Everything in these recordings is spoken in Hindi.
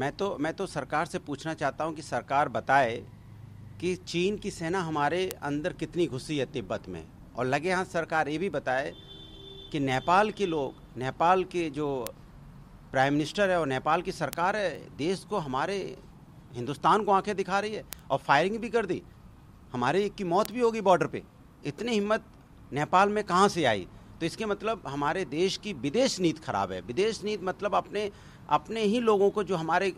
मैं तो मैं तो सरकार से पूछना चाहता हूँ कि सरकार बताए कि चीन की सेना हमारे अंदर कितनी घुसी है तिब्बत में और लगे हाथ सरकार ये भी बताए कि नेपाल के लोग नेपाल के जो प्राइम मिनिस्टर है और नेपाल की सरकार है देश को हमारे हिंदुस्तान को आंखें दिखा रही है और फायरिंग भी कर दी हमारे की मौत भी होगी बॉर्डर पे इतनी हिम्मत नेपाल में कहाँ से आई तो इसके मतलब हमारे देश की विदेश नीति खराब है विदेश नीति मतलब अपने अपने ही लोगों को जो हमारे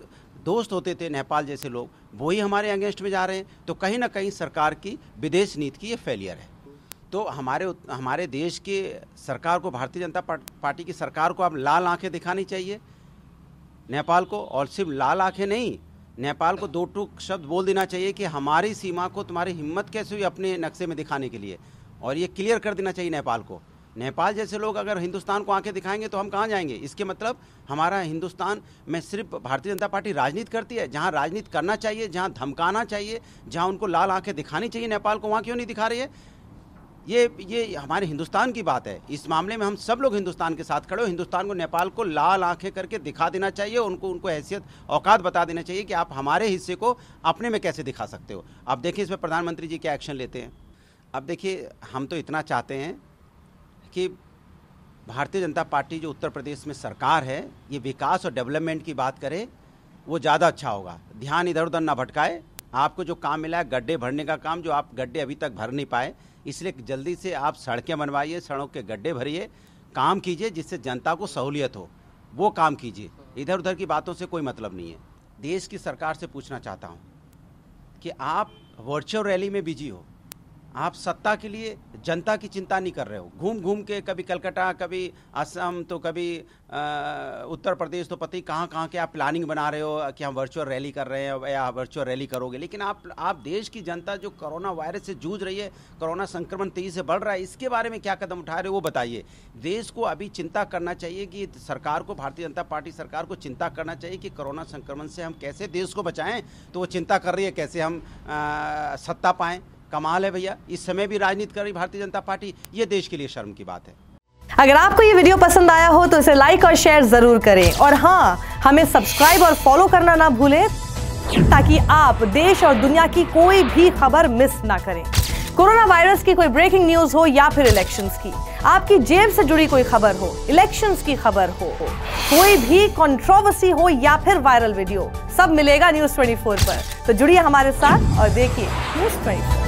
दोस्त होते थे नेपाल जैसे लोग वही हमारे अगेंस्ट में जा रहे हैं तो कहीं ना कहीं सरकार की विदेश नीति की ये फेलियर है तो हमारे हमारे देश के सरकार को भारतीय जनता पार्टी की सरकार को अब लाल आंखें दिखानी चाहिए नेपाल को और सिर्फ लाल आंखें नहीं नेपाल को दो टूक शब्द बोल देना चाहिए कि हमारी सीमा को तुम्हारी हिम्मत कैसे हुई अपने नक्शे में दिखाने के लिए और ये क्लियर कर देना चाहिए नेपाल को नेपाल जैसे लोग अगर हिंदुस्तान को आंखें दिखाएंगे तो हम कहाँ जाएंगे इसके मतलब हमारा हिंदुस्तान में सिर्फ भारतीय जनता पार्टी राजनीति करती है जहाँ राजनीति करना चाहिए जहाँ धमकाना चाहिए जहाँ उनको लाल आंखें दिखानी चाहिए नेपाल को वहाँ क्यों नहीं दिखा रही है ये ये हमारे हिंदुस्तान की बात है इस मामले में हम सब लोग हिंदुस्तान के साथ खड़े हो हिंदुस्तान को नेपाल को लाल आंखें करके दिखा देना चाहिए उनको उनको हैसियत औकात बता देना चाहिए कि आप हमारे हिस्से को अपने में कैसे दिखा सकते हो आप देखिए इसमें प्रधानमंत्री जी क्या एक्शन लेते हैं अब देखिए हम तो इतना चाहते हैं कि भारतीय जनता पार्टी जो उत्तर प्रदेश में सरकार है ये विकास और डेवलपमेंट की बात करे वो ज़्यादा अच्छा होगा ध्यान इधर उधर ना भटकाए आपको जो काम मिला है गड्ढे भरने का काम जो आप गड्ढे अभी तक भर नहीं पाए इसलिए जल्दी से आप सड़कें बनवाइए सड़कों के गड्ढे भरिए काम कीजिए जिससे जनता को सहूलियत हो वो काम कीजिए इधर उधर की बातों से कोई मतलब नहीं है देश की सरकार से पूछना चाहता हूँ कि आप वर्चुअल रैली में बिजी हो आप सत्ता के लिए जनता की चिंता नहीं कर रहे हो घूम घूम के कभी कलकत्ता कभी असम तो कभी उत्तर प्रदेश तो पता ही कहाँ कहाँ के आप प्लानिंग बना रहे हो कि हम वर्चुअल रैली कर रहे हैं या वर्चुअल रैली करोगे लेकिन आप आप देश की जनता जो कोरोना वायरस से जूझ रही है कोरोना संक्रमण तेजी से बढ़ रहा है इसके बारे में क्या कदम उठा रहे हो वो बताइए देश को अभी चिंता करना चाहिए कि सरकार को भारतीय जनता पार्टी सरकार को चिंता करना चाहिए कि कोरोना संक्रमण से हम कैसे देश को बचाएं तो वो चिंता कर रही है कैसे हम सत्ता पाएँ कमाल है भैया इस समय भी राजनीति कर रही भारतीय जनता पार्टी ये देश के लिए शर्म की बात है अगर आपको ये वीडियो पसंद आया हो तो इसे लाइक और शेयर जरूर करें और हाँ हमें सब्सक्राइब और फॉलो करना ना भूलें ताकि आप देश और दुनिया की कोई भी खबर मिस ना करें कोरोना वायरस की कोई ब्रेकिंग न्यूज हो या फिर इलेक्शंस की आपकी जेब से जुड़ी कोई खबर हो इलेक्शंस की खबर हो कोई भी कंट्रोवर्सी हो या फिर वायरल वीडियो सब मिलेगा न्यूज 24 पर तो जुड़िए हमारे साथ और देखिए न्यूज 24